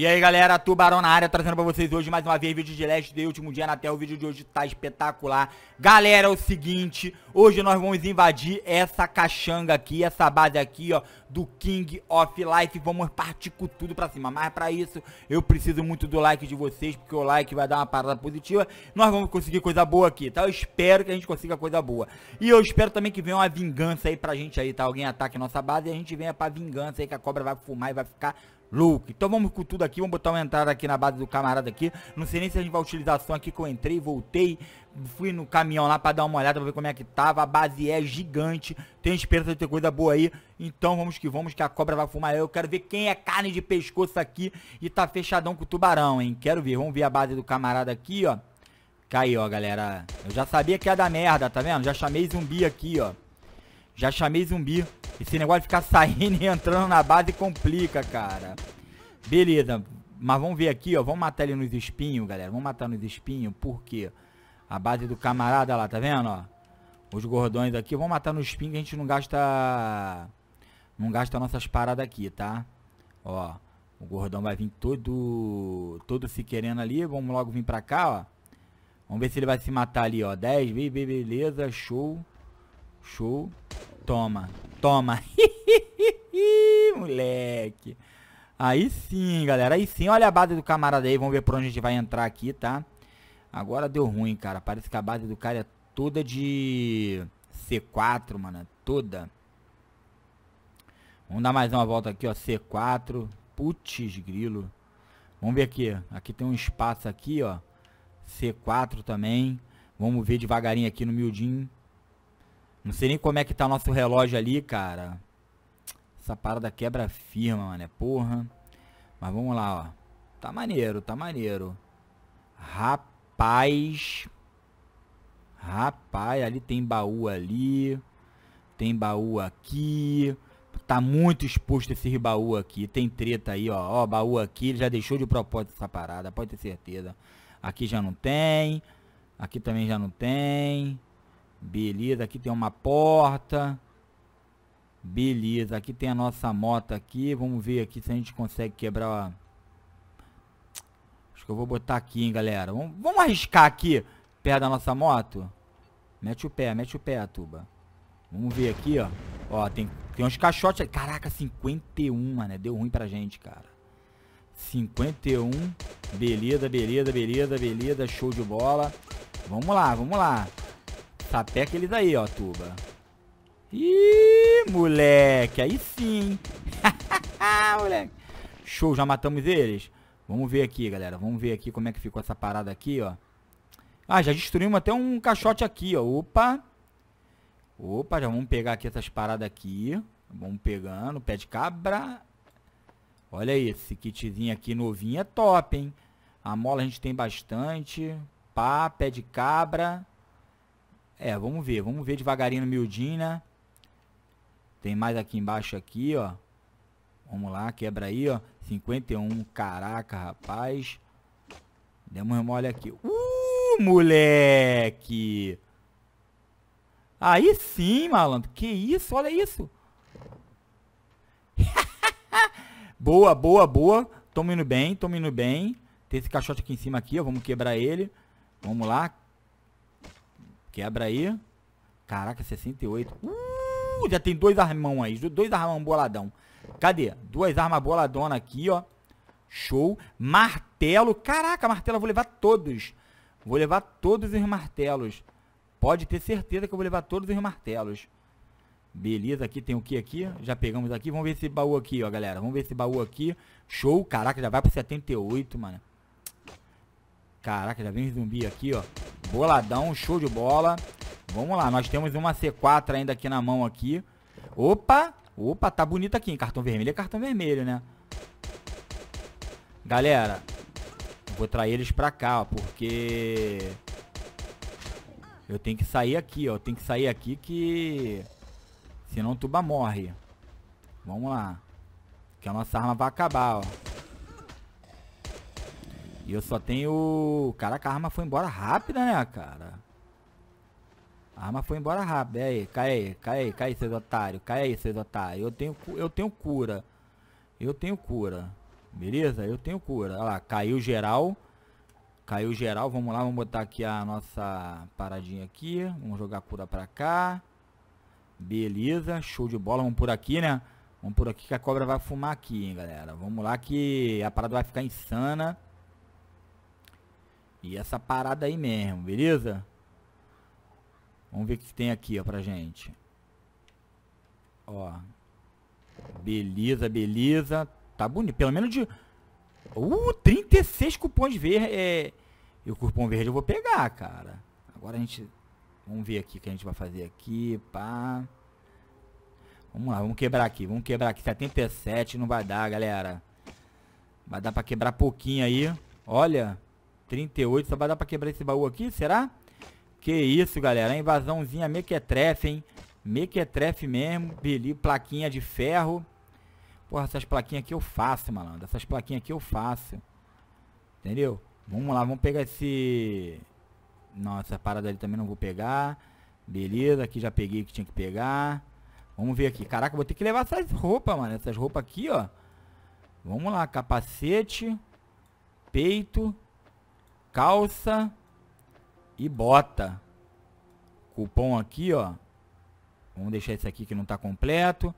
E aí galera, Tubarão na área, trazendo pra vocês hoje mais uma vez vídeo de Last Day, último dia na tela, o vídeo de hoje tá espetacular Galera, é o seguinte, hoje nós vamos invadir essa caixanga aqui, essa base aqui, ó, do King of Life Vamos partir com tudo pra cima, mas pra isso eu preciso muito do like de vocês, porque o like vai dar uma parada positiva Nós vamos conseguir coisa boa aqui, tá? Eu espero que a gente consiga coisa boa E eu espero também que venha uma vingança aí pra gente aí, tá? Alguém ataque nossa base e a gente venha pra vingança aí que a cobra vai fumar e vai ficar Luke. Então vamos com tudo aqui, vamos botar uma entrada aqui na base do camarada aqui. Não sei nem se a gente vai utilizar a som aqui que eu entrei, voltei, fui no caminhão lá pra dar uma olhada, pra ver como é que tava. A base é gigante, tem esperança de ter coisa boa aí. Então vamos que vamos, que a cobra vai fumar. Eu quero ver quem é carne de pescoço aqui e tá fechadão com o tubarão, hein. Quero ver, vamos ver a base do camarada aqui, ó. Caiu, ó, galera. Eu já sabia que ia dar merda, tá vendo? Já chamei zumbi aqui, ó. Já chamei zumbi. Esse negócio de ficar saindo e entrando na base complica, cara. Beleza. Mas vamos ver aqui, ó. Vamos matar ele nos espinhos, galera. Vamos matar nos espinhos. Por quê? A base do camarada lá, tá vendo, ó? Os gordões aqui. Vamos matar nos espinhos que a gente não gasta... Não gasta nossas paradas aqui, tá? Ó. O gordão vai vir todo... Todo se querendo ali. Vamos logo vir pra cá, ó. Vamos ver se ele vai se matar ali, ó. 10, beleza, show. Show. Toma. Toma. Moleque. Aí sim, galera. Aí sim. Olha a base do camarada aí. Vamos ver por onde a gente vai entrar aqui, tá? Agora deu ruim, cara. Parece que a base do cara é toda de C4, mano. Toda. Vamos dar mais uma volta aqui, ó. C4. Putz, grilo. Vamos ver aqui. Aqui tem um espaço aqui, ó. C4 também. Vamos ver devagarinho aqui no miudinho. Não sei nem como é que tá nosso relógio ali, cara. Essa parada quebra firma, mano. É porra. Mas vamos lá, ó. Tá maneiro, tá maneiro. Rapaz. Rapaz, ali tem baú ali. Tem baú aqui. Tá muito exposto esse baú aqui. Tem treta aí, ó. Ó, baú aqui. Ele já deixou de propósito essa parada, pode ter certeza. Aqui já não tem. Aqui também já não tem. Beleza, aqui tem uma porta. Beleza, aqui tem a nossa moto aqui. Vamos ver aqui se a gente consegue quebrar. Acho que eu vou botar aqui, hein, galera. Vamos, vamos arriscar aqui, perto da nossa moto. Mete o pé, mete o pé, Tuba. Vamos ver aqui, ó. Ó, tem, tem uns caixotes ali. Caraca, 51, né? Deu ruim pra gente, cara. 51. Beleza, beleza, beleza, beleza. Show de bola. Vamos lá, vamos lá sapeca eles daí, ó, tuba. Ih, moleque. Aí sim. moleque. Show, já matamos eles. Vamos ver aqui, galera. Vamos ver aqui como é que ficou essa parada aqui, ó. Ah, já destruímos até um caixote aqui, ó. Opa. Opa, já vamos pegar aqui essas paradas aqui. Vamos pegando. Pé de cabra. Olha esse kitzinho aqui novinho é top, hein? A mola a gente tem bastante. Pá, pé de cabra. É, vamos ver, vamos ver devagarinho no miudinho, né? Tem mais aqui embaixo aqui, ó. Vamos lá, quebra aí, ó. 51, caraca, rapaz. Demos uma olha aqui. Uh, moleque! Aí sim, malandro. Que isso, olha isso. boa, boa, boa. Tô indo bem, tô indo bem. Tem esse caixote aqui em cima aqui, ó. Vamos quebrar ele. Vamos lá, Quebra aí. Caraca, 68. Uh, já tem dois armão aí. Dois armão boladão. Cadê? Duas armas boladonas aqui, ó. Show. Martelo. Caraca, martelo eu vou levar todos. Vou levar todos os martelos. Pode ter certeza que eu vou levar todos os martelos. Beleza, aqui tem o que aqui? Já pegamos aqui. Vamos ver esse baú aqui, ó, galera. Vamos ver esse baú aqui. Show. Caraca, já vai pro 78, mano. Caraca, já vem zumbi aqui, ó. Boladão, show de bola. Vamos lá, nós temos uma C4 ainda aqui na mão aqui. Opa, opa, tá bonito aqui, hein? Cartão vermelho é cartão vermelho, né? Galera, vou trair eles pra cá, ó, porque... Eu tenho que sair aqui, ó. Eu tenho que sair aqui que... Senão o tuba morre. Vamos lá. Que a nossa arma vai acabar, ó. E eu só tenho... Caraca, a arma foi embora rápida, né, cara? A arma foi embora rápida. aí, cai aí, cai aí, cai aí, seus otários. Cai aí, seus otários. Eu tenho, eu tenho cura. Eu tenho cura. Beleza? Eu tenho cura. Olha lá, caiu geral. Caiu geral. Vamos lá, vamos botar aqui a nossa paradinha aqui. Vamos jogar cura pra cá. Beleza, show de bola. Vamos por aqui, né? Vamos por aqui que a cobra vai fumar aqui, hein, galera. Vamos lá que a parada vai ficar insana. E essa parada aí mesmo, beleza? Vamos ver o que tem aqui, ó, pra gente. Ó. Beleza, beleza. Tá bonito. Pelo menos de... Uh, 36 cupons verdes. É... E o cupom verde eu vou pegar, cara. Agora a gente... Vamos ver aqui o que a gente vai fazer aqui. Pá. Vamos lá, vamos quebrar aqui. Vamos quebrar aqui. 77 não vai dar, galera. Vai dar pra quebrar pouquinho aí. Olha. 38. Só vai dar pra quebrar esse baú aqui, será? Que isso, galera. A invasãozinha mequetrefe, hein? Mequetrefe mesmo. Beli, plaquinha de ferro. Porra, essas plaquinhas aqui eu faço, malandro. Essas plaquinhas aqui eu faço. Entendeu? Vamos lá, vamos pegar esse... Nossa, a parada ali também não vou pegar. Beleza, aqui já peguei o que tinha que pegar. Vamos ver aqui. Caraca, vou ter que levar essas roupas, mano. Essas roupas aqui, ó. Vamos lá, capacete, peito, calça e bota. Cupom aqui, ó. Vamos deixar esse aqui que não está completo.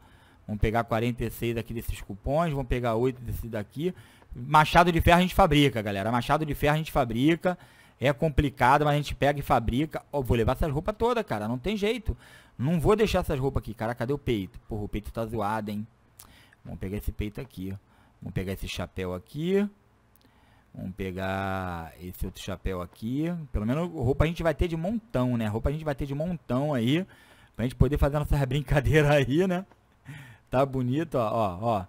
Vamos pegar 46 aqui desses cupons. Vamos pegar 8 desse daqui. Machado de ferro a gente fabrica, galera. Machado de ferro a gente fabrica. É complicado, mas a gente pega e fabrica. vou levar essas roupas todas, cara. Não tem jeito. Não vou deixar essas roupas aqui, cara. Cadê o peito? Porra, o peito tá zoado, hein? Vamos pegar esse peito aqui. Vamos pegar esse chapéu aqui. Vamos pegar esse outro chapéu aqui. Pelo menos roupa a gente vai ter de montão, né? Roupa a gente vai ter de montão aí. Pra gente poder fazer nossa brincadeira aí, né? Tá bonito, ó, ó, ó.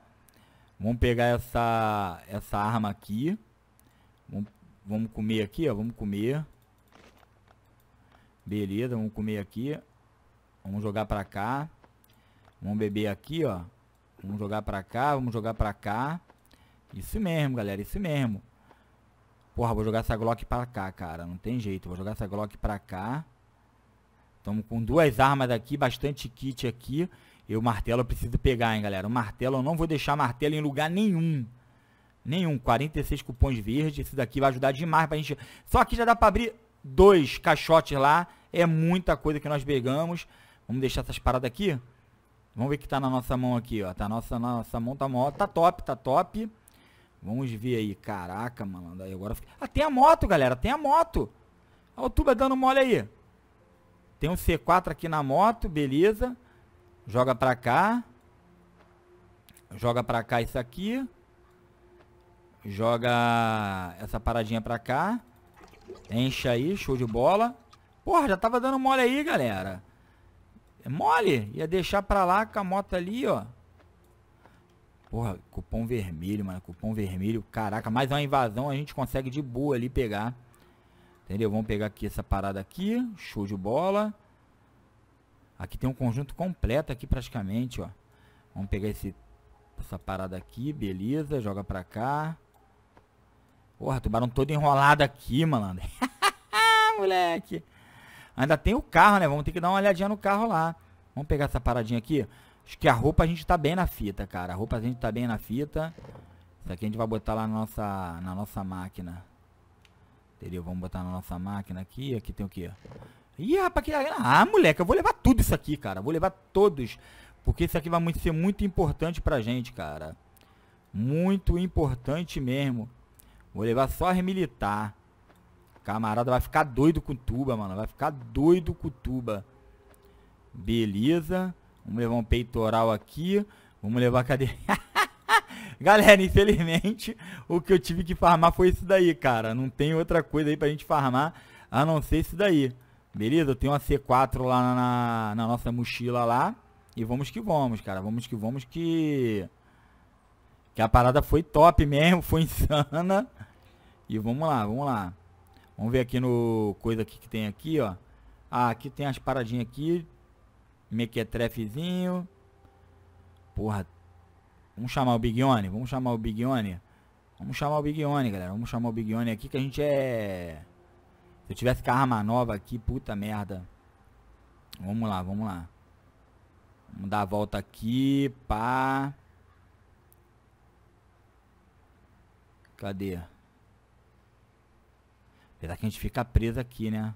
Vamos pegar essa, essa arma aqui. Vamos, vamos comer aqui, ó. Vamos comer. Beleza, vamos comer aqui. Vamos jogar pra cá. Vamos beber aqui, ó. Vamos jogar pra cá, vamos jogar pra cá. Isso mesmo, galera, isso mesmo. Porra, vou jogar essa Glock pra cá, cara. Não tem jeito. Vou jogar essa Glock pra cá. Tamo com duas armas aqui, bastante kit aqui. E o martelo eu preciso pegar, hein, galera. O martelo, eu não vou deixar martelo em lugar nenhum. Nenhum. 46 cupons verdes. Isso daqui vai ajudar demais pra gente... Só que já dá pra abrir dois caixotes lá. É muita coisa que nós pegamos. Vamos deixar essas paradas aqui. Vamos ver o que tá na nossa mão aqui, ó. Tá nossa, nossa mão tá, mó... tá top, tá top. Vamos ver aí. Caraca, malandro. Aí agora. Ah, tem a moto, galera. Tem a moto. Olha o tuba dando mole aí. Tem um C4 aqui na moto. Beleza. Joga pra cá. Joga pra cá isso aqui. Joga essa paradinha pra cá. Enche aí. Show de bola. Porra, já tava dando mole aí, galera. É mole. Ia deixar pra lá com a moto ali, ó. Porra, cupom vermelho, mano. Cupom vermelho. Caraca, mais é uma invasão a gente consegue de boa ali pegar. Entendeu? Vamos pegar aqui essa parada aqui. Show de bola. Aqui tem um conjunto completo aqui praticamente, ó. Vamos pegar esse, essa parada aqui. Beleza. Joga pra cá. Porra, tubarão todo enrolado aqui, malandro. Moleque. Ainda tem o carro, né? Vamos ter que dar uma olhadinha no carro lá. Vamos pegar essa paradinha aqui. Acho que a roupa a gente tá bem na fita, cara. A roupa a gente tá bem na fita. Isso aqui a gente vai botar lá na nossa, na nossa máquina. Entendeu? Vamos botar na nossa máquina aqui. Aqui tem o quê? Ih, rapaz, que... Ah, moleque, eu vou levar tudo isso aqui, cara. vou levar todos. Porque isso aqui vai muito, ser muito importante pra gente, cara. Muito importante mesmo. Vou levar só as militar. Camarada vai ficar doido com tuba, mano. Vai ficar doido com tuba. Beleza. Vamos levar um peitoral aqui. Vamos levar a cadeira. Galera, infelizmente, o que eu tive que farmar foi isso daí, cara. Não tem outra coisa aí pra gente farmar, a não ser isso daí. Beleza? Eu tenho uma C4 lá na, na nossa mochila lá. E vamos que vamos, cara. Vamos que vamos que... Que a parada foi top mesmo, foi insana. E vamos lá, vamos lá. Vamos ver aqui no... Coisa aqui que tem aqui, ó. Ah, aqui tem as paradinhas aqui. Mequetrefezinho. Porra. Vamos chamar o Big One. Vamos chamar o Big One. Vamos chamar o Big One, galera. Vamos chamar o Big One aqui que a gente é... Se eu tivesse carro nova aqui, puta merda. Vamos lá, vamos lá. Vamos dar a volta aqui, pá. Cadê? Apesar que a gente fica preso aqui, né?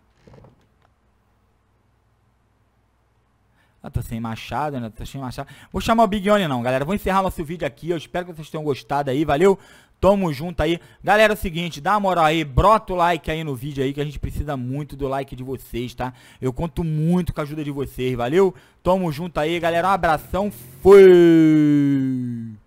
Ah, tá sem machado, né? Tá sem machado. Vou chamar o Big One não, galera. Vou encerrar nosso vídeo aqui. Eu espero que vocês tenham gostado aí, valeu? Tamo junto aí. Galera, é o seguinte, dá uma moral aí, brota o like aí no vídeo aí, que a gente precisa muito do like de vocês, tá? Eu conto muito com a ajuda de vocês, valeu? Tamo junto aí, galera. Um abração. Fui!